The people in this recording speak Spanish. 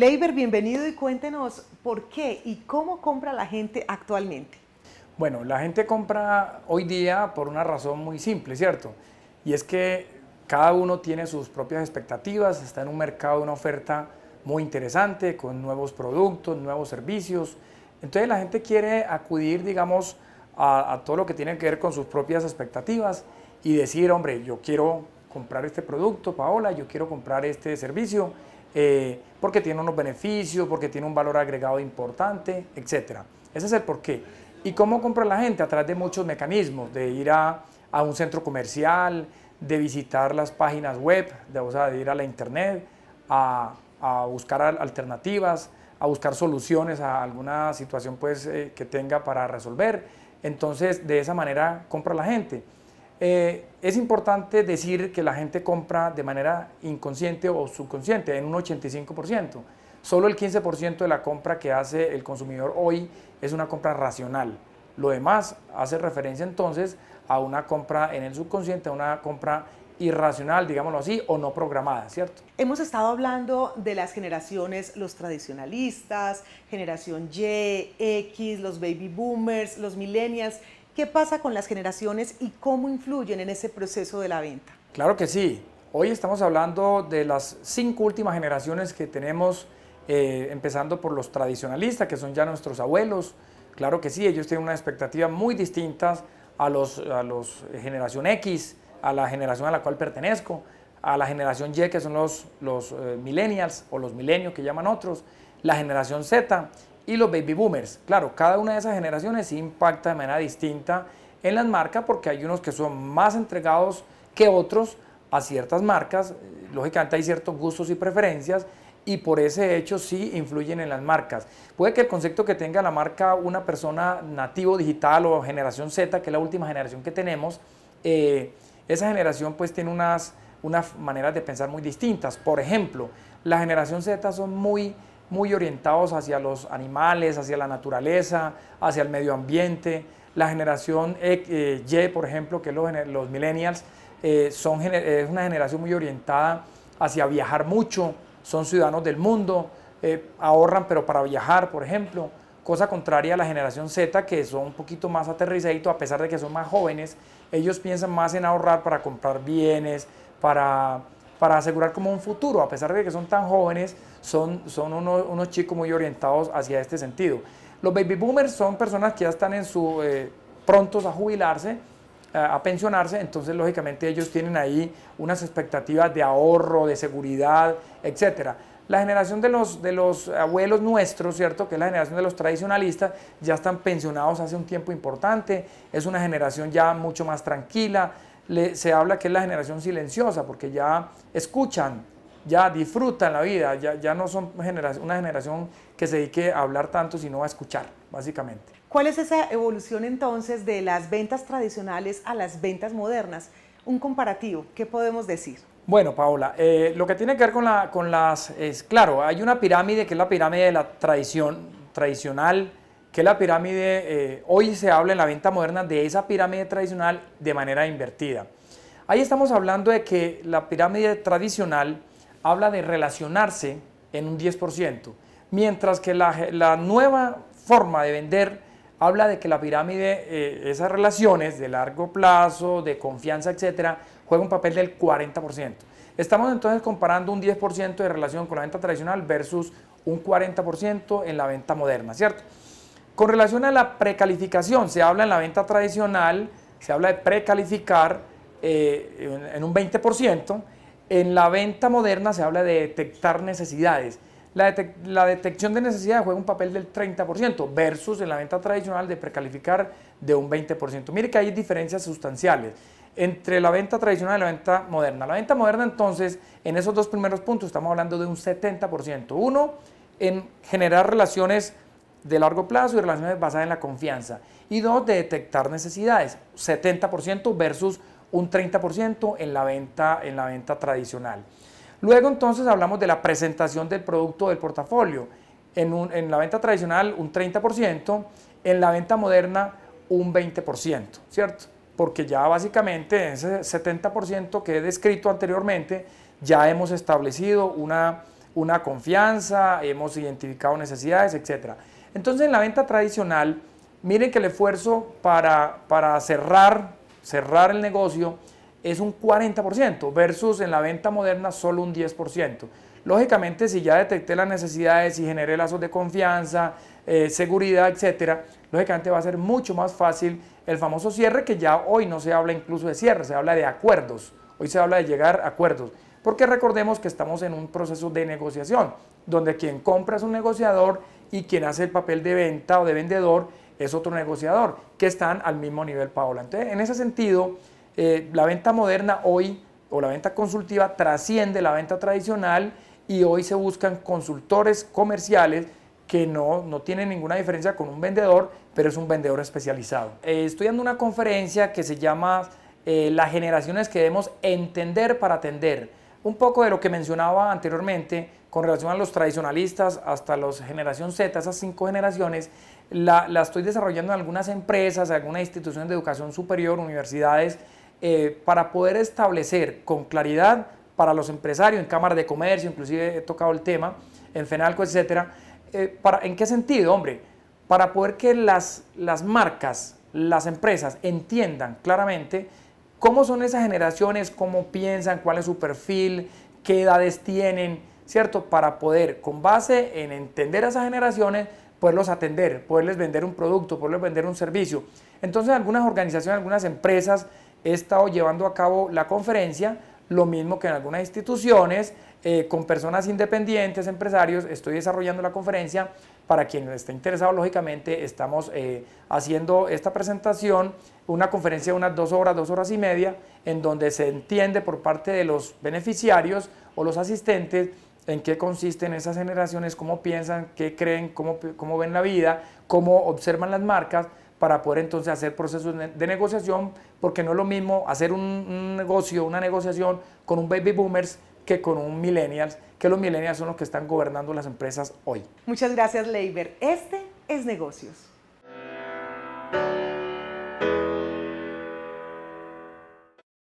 Leiber, bienvenido y cuéntenos por qué y cómo compra la gente actualmente. Bueno, la gente compra hoy día por una razón muy simple, ¿cierto? Y es que cada uno tiene sus propias expectativas, está en un mercado, una oferta muy interesante, con nuevos productos, nuevos servicios. Entonces la gente quiere acudir, digamos, a, todo lo que tiene que ver con sus propias expectativas y decir, hombre, yo quiero comprar este producto, Paola, yo quiero comprar este servicio. Eh, porque tiene unos beneficios, porque tiene un valor agregado importante, etc. Ese es el porqué. ¿Y cómo compra la gente? A través de muchos mecanismos, de ir a, un centro comercial, de visitar las páginas web, de, de ir a la internet, a, buscar alternativas, a buscar soluciones a alguna situación pues, eh, que tenga para resolver. Entonces, de esa manera compra la gente. Eh, es importante decir que la gente compra de manera inconsciente o subconsciente, en un 85%. Solo el 15% de la compra que hace el consumidor hoy es una compra racional. Lo demás hace referencia entonces a una compra en el subconsciente, a una compra irracional, digámoslo así, o no programada, ¿cierto? Hemos estado hablando de las generaciones, los tradicionalistas, generación Y, X, los baby boomers, los millennials, ¿Qué pasa con las generaciones y cómo influyen en ese proceso de la venta? Claro que sí. Hoy estamos hablando de las cinco últimas generaciones que tenemos, eh, empezando por los tradicionalistas, que son ya nuestros abuelos. Claro que sí, ellos tienen una expectativa muy distinta a los, a los eh, generación X, a la generación a la cual pertenezco, a la generación Y, que son los, los eh, millennials o los milenios que llaman otros, la generación Z y los baby boomers. Claro, cada una de esas generaciones impacta de manera distinta en las marcas porque hay unos que son más entregados que otros a ciertas marcas, eh, lógicamente hay ciertos gustos y preferencias y por ese hecho sí influyen en las marcas. Puede que el concepto que tenga la marca una persona nativo digital o generación Z, que es la última generación que tenemos, eh, esa generación pues tiene unas, unas maneras de pensar muy distintas. Por ejemplo, la generación Z son muy muy orientados hacia los animales, hacia la naturaleza, hacia el medio ambiente. La generación eh, Y, por ejemplo, que los, millennials, eh, son, es una generación muy orientada hacia viajar mucho, son ciudadanos del mundo, eh, ahorran pero para viajar, por ejemplo. Cosa contraria a la generación Z, que son un poquito más aterrizaditos, a pesar de que son más jóvenes, ellos piensan más en ahorrar para comprar bienes, para para asegurar como un futuro, a pesar de que son tan jóvenes, son, son unos, chicos muy orientados hacia este sentido. Los baby boomers son personas que ya están en su, eh, prontos a jubilarse, a pensionarse, entonces lógicamente ellos tienen ahí unas expectativas de ahorro, de seguridad, etc. La generación de los, de los abuelos nuestros, ¿cierto? Que es la generación de los tradicionalistas, ya están pensionados hace un tiempo importante, es una generación ya mucho más tranquila, se habla que es la generación silenciosa, porque ya escuchan, ya disfrutan la vida, ya, ya no son una generación que se dedique a hablar tanto, sino a escuchar, básicamente. ¿Cuál es esa evolución entonces de las ventas tradicionales a las ventas modernas? Un comparativo, ¿qué podemos decir? Bueno, Paola, eh, lo que tiene que ver con, la, con las... Es, claro, hay una pirámide que es la pirámide de la tradición tradicional, que la pirámide, eh, hoy se habla en la venta moderna de esa pirámide tradicional de manera invertida. Ahí estamos hablando de que la pirámide tradicional habla de relacionarse en un 10%, mientras que la, nueva forma de vender habla de que la pirámide, eh, esas relaciones de largo plazo, de confianza, etcétera, juega un papel del 40%. Estamos entonces comparando un 10% de relación con la venta tradicional versus un 40% en la venta moderna, ¿cierto? Con relación a la precalificación, se habla en la venta tradicional, se habla de precalificar eh, en un 20%, en la venta moderna se habla de detectar necesidades. La, la, detección de necesidades juega un papel del 30% versus en la venta tradicional de precalificar de un 20%. Mire que hay diferencias sustanciales entre la venta tradicional y la venta moderna. La venta moderna entonces, en esos dos primeros puntos estamos hablando de un 70%. Uno, en generar relaciones de largo plazo y relaciones basadas en la confianza. Y dos, de detectar necesidades, 70% versus un 30% en la, venta, en la venta tradicional. Luego entonces hablamos de la presentación del producto del portafolio. En, la venta tradicional un 30%, en la venta moderna un 20%, ¿cierto? Porque ya básicamente ese 70% que he descrito anteriormente, ya hemos establecido una, una confianza, hemos identificado necesidades, etcétera. Entonces en la venta tradicional, miren que el esfuerzo para, cerrar, cerrar el negocio es un 40% versus en la venta moderna solo un 10%. Lógicamente, si ya detecté las necesidades y generé lazos de confianza, eh, seguridad, etcétera, lógicamente va a ser mucho más fácil el famoso cierre, que ya hoy no se habla incluso de cierre, se habla de acuerdos. Hoy se habla de llegar a acuerdos, porque recordemos que estamos en un proceso de negociación, donde quien compra es un negociador y quien hace el papel de venta o de vendedor es otro negociador, que están al mismo nivel, Paola. Entonces, en ese sentido, eh, la venta moderna hoy, o la venta consultiva, trasciende la venta tradicional y hoy se buscan consultores comerciales que no, tienen ninguna diferencia con un vendedor, pero es un vendedor especializado. Eh, estoy dando una conferencia que se llama eh, Las generaciones que debemos entender para atender. Un poco de lo que mencionaba anteriormente, con relación a los tradicionalistas hasta los generación Z, esas cinco generaciones, la, estoy desarrollando en algunas empresas, en algunas instituciones de educación superior, universidades, eh, para poder establecer con claridad para los empresarios, en cámaras de comercio, inclusive he tocado el tema, en FENALCO, etcétera, eh, para, ¿en qué sentido, hombre? Para poder que las, las marcas, las empresas entiendan claramente cómo son esas generaciones, cómo piensan, cuál es su perfil, qué edades tienen, ¿cierto? Para poder, con base en entender a esas generaciones, poderlos atender, poderles vender un producto, poderles vender un servicio. Entonces algunas organizaciones, algunas empresas he estado llevando a cabo la conferencia, lo mismo que en algunas instituciones, eh, con personas independientes, empresarios, estoy desarrollando la conferencia. Para quien esté interesado, lógicamente, estamos eh, haciendo esta presentación, una conferencia de unas dos horas, dos horas y media, en donde se entiende por parte de los beneficiarios o los asistentes en qué consisten esas generaciones, cómo piensan, qué creen, cómo, ven la vida, cómo observan las marcas para poder entonces hacer procesos de negociación, porque no es lo mismo hacer un, negocio, una negociación con un baby boomers que con un millennials, que los millennials son los que están gobernando las empresas hoy. Muchas gracias, Leiber. Este es negocios.